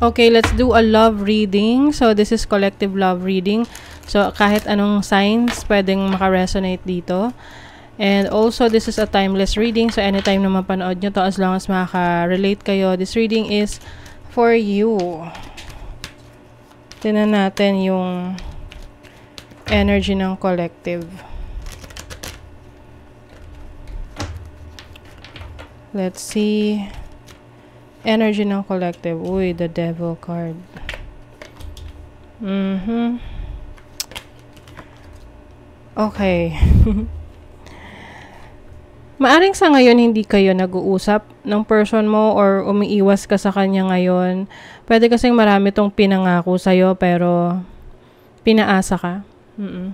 Okay, let's do a love reading. So, this is collective love reading. So, kahit anong signs, pwedeng maka-resonate dito. And also, this is a timeless reading. So, anytime na mapanood nyo to, as long as makaka-relate kayo, this reading is for you. Tinan natin yung energy ng collective. Let's see. Energy ng collective. Uy, the devil card. Mm-hmm. Okay. Maaring sa ngayon hindi kayo nag-uusap ng person mo or umiiwas ka sa kanya ngayon. Pwede kasing marami tong pinangako sa'yo pero pinaasa ka. Mm-mm.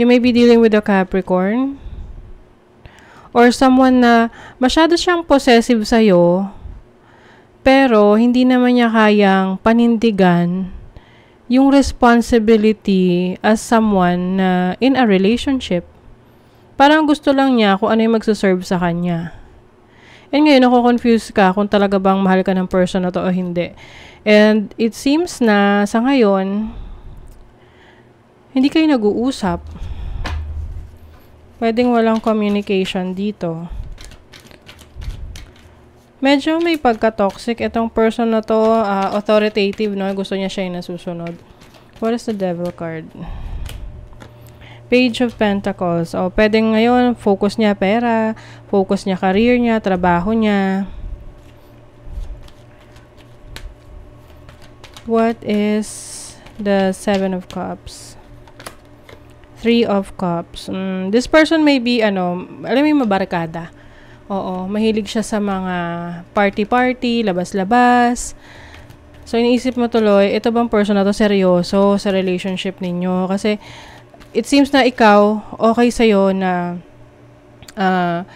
You may be dealing with a Capricorn or someone na masyado siyang possessive sa iyo pero hindi naman niya kayang panindigan yung responsibility as someone na in a relationship. Parang gusto lang niya kung ano yung magsaserve sa kanya. And ngayon, nako-confuse ka kung talaga bang mahal ka ng person na to o hindi. And it seems na sa ngayon, hindi kayo nag-uusap Pwedeng walang communication dito. Medyo may pagka-toxic itong person na to, uh, authoritative, no? Gusto niya siya yung nasusunod. What is the devil card? Page of Pentacles. O, oh, pwedeng ngayon, focus niya pera, focus niya career niya, trabaho niya. What is the Seven of Cups? Three of Cups. Mm, this person may be, ano, alam mo yung mabarkada. Oo, mahilig siya sa mga party-party, labas-labas. So, iniisip mo tuloy, ito bang person na to seryoso sa relationship ninyo? Kasi, it seems na ikaw, okay sa'yo na uh,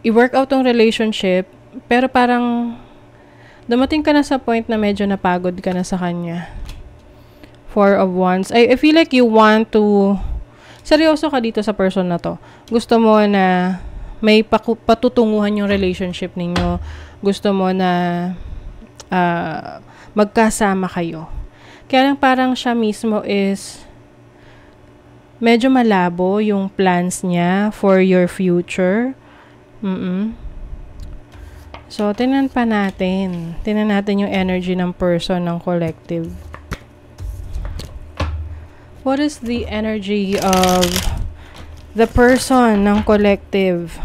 i-work out tong relationship, pero parang dumating ka na sa point na medyo napagod ka na sa kanya. Four of Wands. I, I feel like you want to seryoso ka dito sa person na to. Gusto mo na may paku- patutunguhan yung relationship ninyo. Gusto mo na uh, magkasama kayo. Kaya lang parang siya mismo is medyo malabo yung plans niya for your future. Mm-mm. So, tinan pa natin. Tinan natin yung energy ng person, ng collective what is the energy of the person ng collective?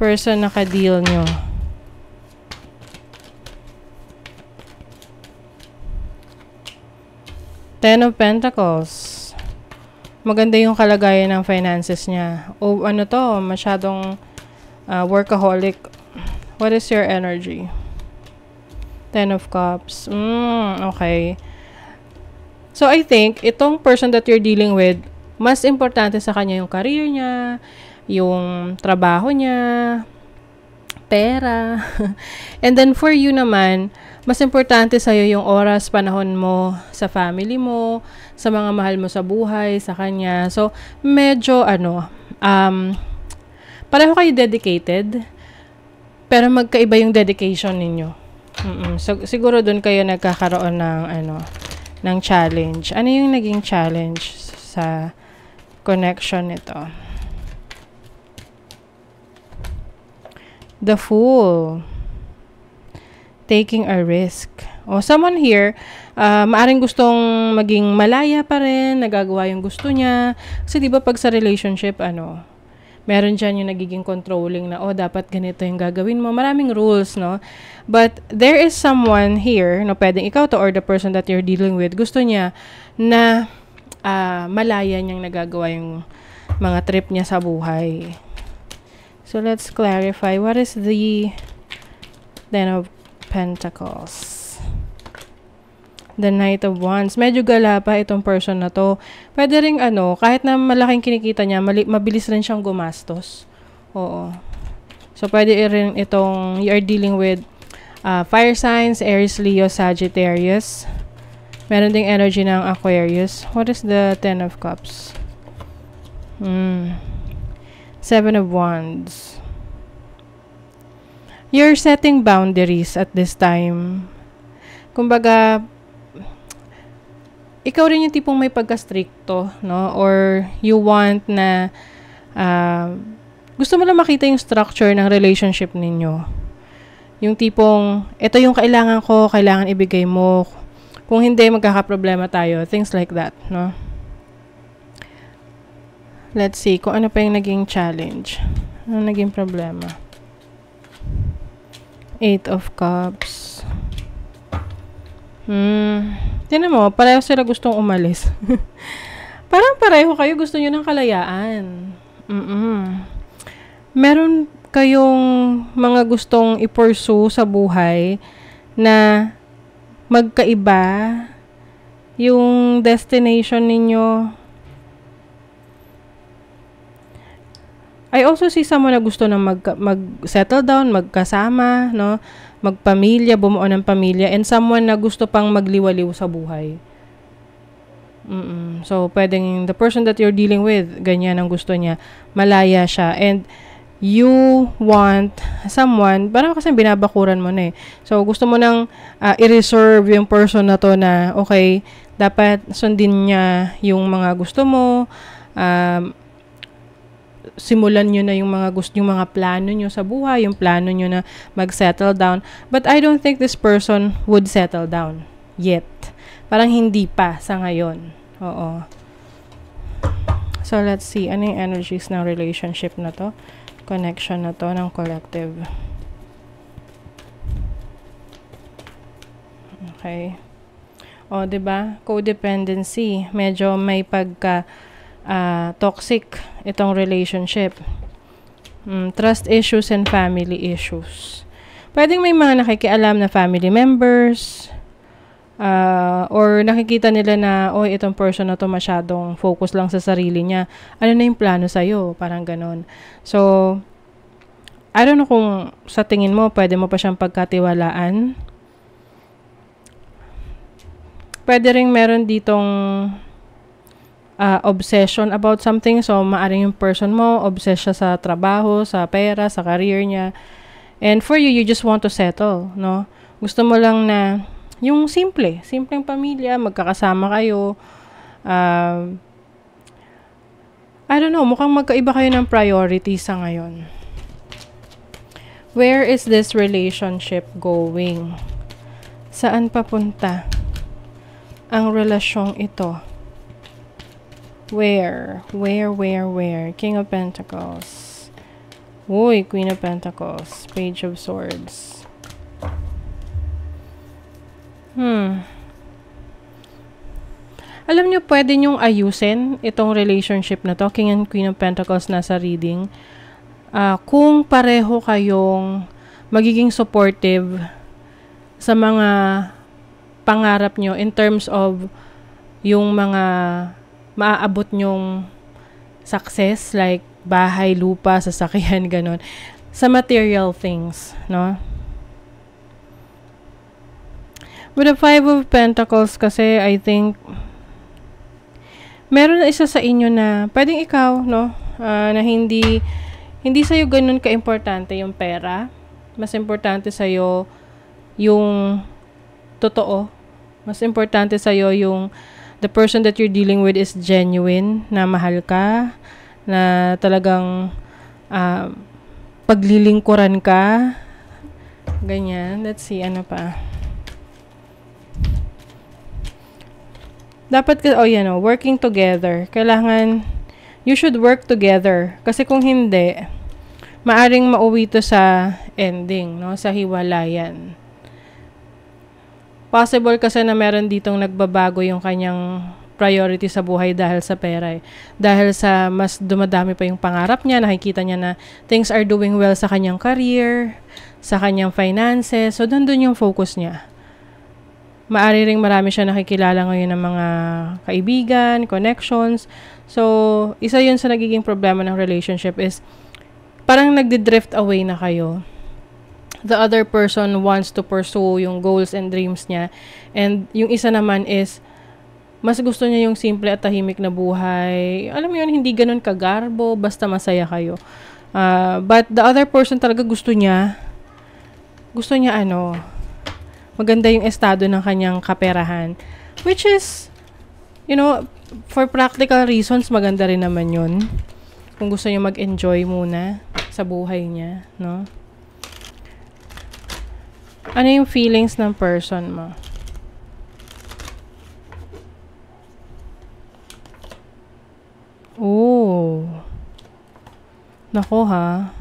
Person na ka-deal nyo. Ten of Pentacles. Maganda yung kalagayan ng finances niya. O ano to, masyadong uh, workaholic. What is your energy? Ten of Cups. Mm, okay. Okay. So, I think, itong person that you're dealing with, mas importante sa kanya yung career niya, yung trabaho niya, pera. And then for you naman, mas importante sa'yo yung oras, panahon mo sa family mo, sa mga mahal mo sa buhay, sa kanya. So, medyo ano, um, pareho kayo dedicated, pero magkaiba yung dedication ninyo. mm So, siguro doon kayo nagkakaroon ng ano, ng challenge. Ano yung naging challenge sa connection nito? The Fool. Taking a risk. O, someone here, uh, maaring gustong maging malaya pa rin, nagagawa yung gusto niya. Kasi di ba pag sa relationship, ano, meron dyan yung nagiging controlling na, oh, dapat ganito yung gagawin mo. Maraming rules, no? But there is someone here, no, pwedeng ikaw to or the person that you're dealing with, gusto niya na uh, malaya niyang nagagawa yung mga trip niya sa buhay. So, let's clarify. What is the Ten of Pentacles? the Knight of Wands. Medyo gala pa itong person na to. Pwede rin ano, kahit na malaking kinikita niya, mali- mabilis rin siyang gumastos. Oo. So, pwede rin itong you are dealing with uh, fire signs, Aries, Leo, Sagittarius. Meron ding energy ng Aquarius. What is the Ten of Cups? Hmm. Seven of Wands. You're setting boundaries at this time. Kumbaga, ikaw rin yung tipong may pagka-stricto, no? Or you want na uh, gusto mo lang makita yung structure ng relationship ninyo. Yung tipong, ito yung kailangan ko, kailangan ibigay mo. Kung hindi, magkakaproblema tayo. Things like that, no? Let's see, kung ano pa yung naging challenge. Ano naging problema? Eight of Cups. Hmm. Tinan mo, pareho sila gustong umalis. Parang pareho kayo gusto nyo ng kalayaan. Mm-mm. Meron kayong mga gustong ipursue sa buhay na magkaiba yung destination ninyo I also see someone na gusto ng mag, mag-settle down, magkasama, no? magpamilya, bumuo ng pamilya, and someone na gusto pang magliwaliw sa buhay. mm So, pwedeng the person that you're dealing with, ganyan ang gusto niya, malaya siya. And you want someone, parang kasi binabakuran mo na eh. So, gusto mo nang uh, i-reserve yung person na to na, okay, dapat sundin niya yung mga gusto mo, um, simulan nyo na yung mga gusto, yung mga plano nyo sa buhay, yung plano nyo na mag-settle down. But I don't think this person would settle down yet. Parang hindi pa sa ngayon. Oo. So, let's see. Ano yung energies ng relationship na to? Connection na to ng collective. Okay. O, ba diba? Codependency. Medyo may pagka... Uh, uh, toxic itong relationship. Mm, trust issues and family issues. Pwedeng may mga nakikialam na family members uh, or nakikita nila na, oy, oh, itong person na to masyadong focus lang sa sarili niya. Ano na yung plano sa'yo? Parang ganon. So, I don't know kung sa tingin mo, pwede mo pa siyang pagkatiwalaan. Pwede rin meron ditong uh, obsession about something. So, maaring yung person mo, obsessed siya sa trabaho, sa pera, sa career niya. And for you, you just want to settle, no? Gusto mo lang na yung simple, simpleng pamilya, magkakasama kayo. Uh, I don't know, mukhang magkaiba kayo ng priorities sa ngayon. Where is this relationship going? Saan papunta ang relasyong ito? Where? Where, where, where? King of Pentacles. Uy, Queen of Pentacles. Page of Swords. Hmm. Alam nyo, pwede nyong ayusin itong relationship na to. King and Queen of Pentacles nasa reading. Uh, kung pareho kayong magiging supportive sa mga pangarap nyo in terms of yung mga maaabot yung success like bahay, lupa, sasakyan, ganun. Sa material things, no? With the Five of Pentacles kasi I think meron na isa sa inyo na pwedeng ikaw, no? Uh, na hindi hindi sa'yo ganun ka-importante yung pera. Mas importante sa'yo yung totoo. Mas importante sa'yo yung the person that you're dealing with is genuine, na mahal ka, na talagang uh, paglilingkuran ka. Ganyan. Let's see, ano pa. Dapat, oh yan o, oh, working together. Kailangan, you should work together. Kasi kung hindi, maaring mauwi to sa ending, no? Sa hiwalayan possible kasi na meron ditong nagbabago yung kanyang priority sa buhay dahil sa pera eh. Dahil sa mas dumadami pa yung pangarap niya, nakikita niya na things are doing well sa kanyang career, sa kanyang finances. So, nandun yung focus niya. Maari ring marami siya nakikilala ngayon ng mga kaibigan, connections. So, isa yun sa nagiging problema ng relationship is parang nagdi-drift away na kayo the other person wants to pursue yung goals and dreams niya. And yung isa naman is, mas gusto niya yung simple at tahimik na buhay. Alam mo yun, hindi ganun kagarbo, basta masaya kayo. Uh, but the other person talaga gusto niya, gusto niya ano, maganda yung estado ng kanyang kaperahan. Which is, you know, for practical reasons, maganda rin naman yun. Kung gusto niya mag-enjoy muna sa buhay niya, no? Ano yung feelings ng person mo? Oh. Nako ha.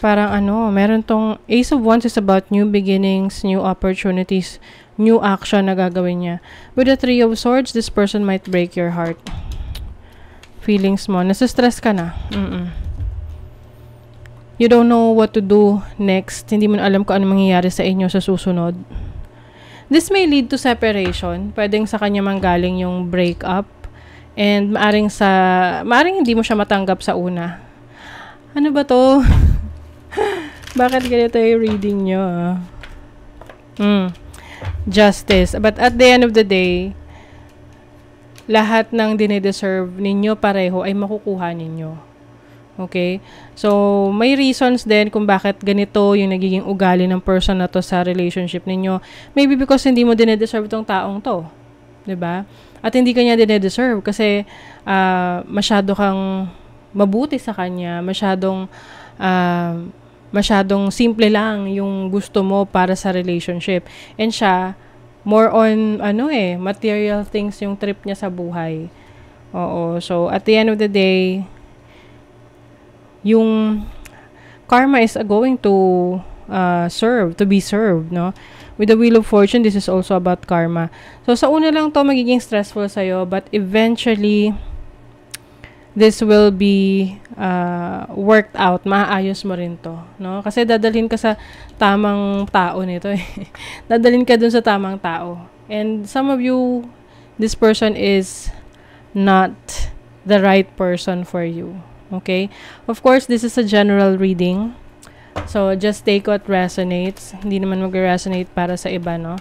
Parang ano, meron tong Ace of Wands is about new beginnings, new opportunities, new action na gagawin niya. With the Three of Swords, this person might break your heart. Feelings mo. Nasa-stress ka na. Mm-mm you don't know what to do next. Hindi mo alam kung ano mangyayari sa inyo sa susunod. This may lead to separation. Pwedeng sa kanya manggaling yung breakup. And maaring sa... Maaring hindi mo siya matanggap sa una. Ano ba to? Bakit ganito yung reading nyo? Ah? Mm. Justice. But at the end of the day, lahat ng dinedeserve ninyo pareho ay makukuha ninyo. Okay? So, may reasons din kung bakit ganito yung nagiging ugali ng person na to sa relationship ninyo. Maybe because hindi mo dinedeserve tong taong to. ba? Diba? At hindi kanya dinedeserve kasi uh, masyado kang mabuti sa kanya, masyadong uh, masyadong simple lang yung gusto mo para sa relationship. And siya, more on ano eh, material things yung trip niya sa buhay. Oo. So, at the end of the day, yung karma is going to uh, serve, to be served, no? With the Wheel of Fortune, this is also about karma. So, sa una lang to magiging stressful sa'yo, but eventually, this will be uh, worked out. Maayos mo rin to, no? Kasi dadalhin ka sa tamang tao nito, eh. dadalhin ka dun sa tamang tao. And some of you, this person is not the right person for you. Okay? Of course, this is a general reading. So, just take what resonates. Hindi naman mag-resonate para sa iba, no?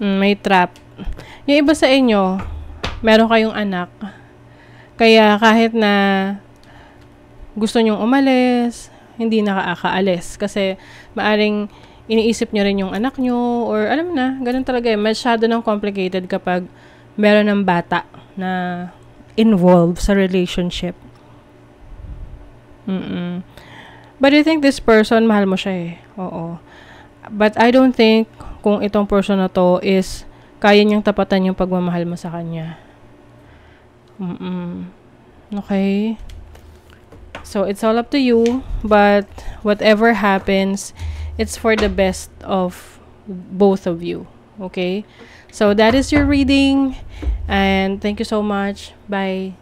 Mm, may trap. Yung iba sa inyo, meron kayong anak. Kaya kahit na gusto nyong umalis, hindi nakakaalis. Kasi maaring iniisip nyo rin yung anak nyo or alam na, ganun talaga eh. Masyado ng complicated kapag meron ng bata na involved sa relationship. Mm-mm. But I think this person, mahal mo siya eh. Oo. But I don't think kung itong person na to is kaya niyang tapatan yung pagmamahal mo sa kanya. Mm-mm. Okay? So, it's all up to you. But whatever happens, it's for the best of both of you. Okay? So that is your reading. And thank you so much. Bye.